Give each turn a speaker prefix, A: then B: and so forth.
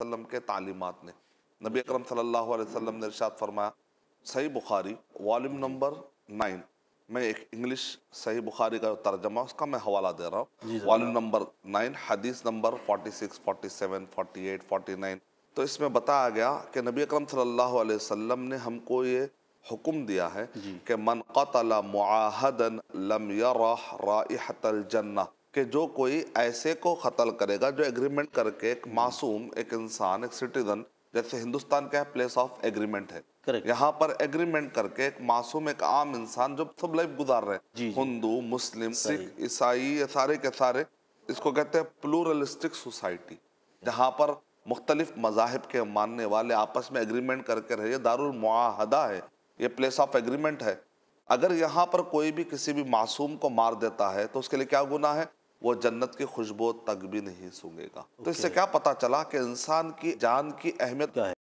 A: وسلم کے تعلیمات نے نبی اکرم صلی اللہ علیہ وسلم نے ارشاد فرمایا صحیح بخاری نمبر نائن میں ایک انگلش صحیح بخاری کا ترجمہ اس کا میں حوالہ دے رہا ہوں والیم نمبر نائن حدیث number forty six forty seven forty eight forty nine تو اس میں بتایا گیا کہ نبی اکرم صلی اللہ علیہ وسلم نے ہم کو یہ حکم دیا ہے جی۔ کہ من قتل لم رائحت الجنہ कि जो कोई ऐसे को कत्ल करेगा जो एग्रीमेंट करके एक मासूम एक इंसान एक सिटीजन जैसे हिंदुस्तान का प्लेस ऑफ एग्रीमेंट है Correct. यहाँ पर एग्रीमेंट करके एक मासूम एक आम इंसान जो सब लाइफ गुजार रहे हैं हिंदू मुस्लिम सिख ईसाई सारे के सारे इसको कहते हैं प्लूरलिस्टिक सोसाइटी जहाँ पर मुख्तलिफ मजाहब के मानने वाले आपस में एग्रीमेंट करके रहे दारुल मुआहदा है ये प्लेस ऑफ एग्रीमेंट है अगर यहाँ पर कोई भी किसी भी मासूम को मार देता है तो उसके लिए क्या गुना है وہ جنت کی خوشبو تک بھی نہیں سنگے گا تو اس سے کیا پتا چلا کہ انسان کی جان کی اہمیت کیا ہے